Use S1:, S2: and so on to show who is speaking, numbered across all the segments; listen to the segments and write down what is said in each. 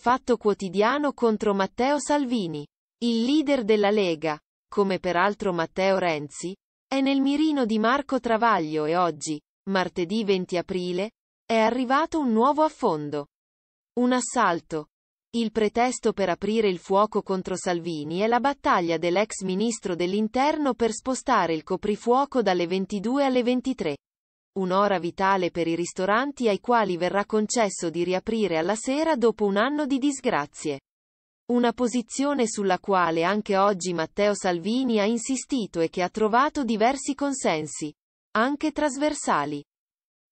S1: Fatto Quotidiano contro Matteo Salvini. Il leader della Lega, come peraltro Matteo Renzi, è nel mirino di Marco Travaglio e oggi, martedì 20 aprile, è arrivato un nuovo affondo. Un assalto. Il pretesto per aprire il fuoco contro Salvini è la battaglia dell'ex ministro dell'interno per spostare il coprifuoco dalle 22 alle 23 un'ora vitale per i ristoranti ai quali verrà concesso di riaprire alla sera dopo un anno di disgrazie. Una posizione sulla quale anche oggi Matteo Salvini ha insistito e che ha trovato diversi consensi, anche trasversali.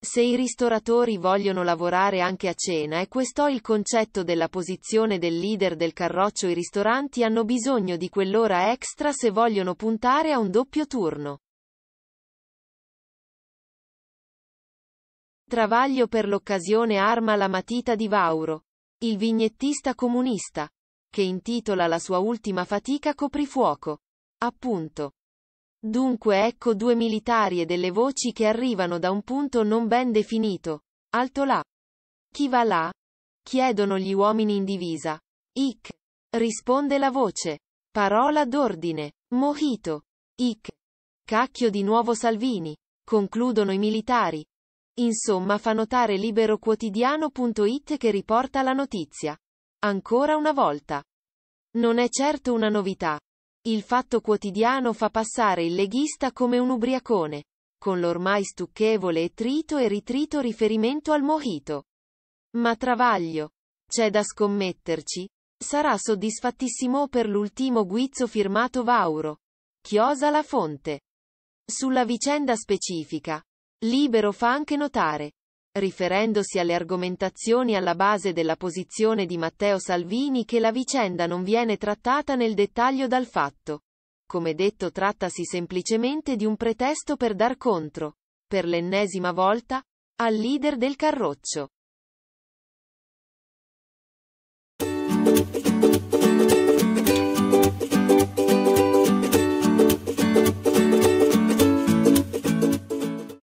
S1: Se i ristoratori vogliono lavorare anche a cena e questo è il concetto della posizione del leader del carroccio i ristoranti hanno bisogno di quell'ora extra se vogliono puntare a un doppio turno. Travaglio per l'occasione arma la matita di Vauro, il vignettista comunista, che intitola la sua ultima fatica Coprifuoco. Appunto. Dunque ecco due militari e delle voci che arrivano da un punto non ben definito. Alto là. Chi va là? Chiedono gli uomini in divisa. Ic. Risponde la voce. Parola d'ordine. Mojito. Ic. Cacchio di nuovo Salvini. Concludono i militari, Insomma fa notare liberoquotidiano.it che riporta la notizia. Ancora una volta. Non è certo una novità. Il fatto quotidiano fa passare il leghista come un ubriacone, con l'ormai stucchevole e trito e ritrito riferimento al mojito. Ma Travaglio. C'è da scommetterci. Sarà soddisfattissimo per l'ultimo guizzo firmato Vauro. Chiosa la fonte. Sulla vicenda specifica, Libero fa anche notare, riferendosi alle argomentazioni alla base della posizione di Matteo Salvini che la vicenda non viene trattata nel dettaglio dal fatto. Come detto trattasi semplicemente di un pretesto per dar contro, per l'ennesima volta, al leader del Carroccio.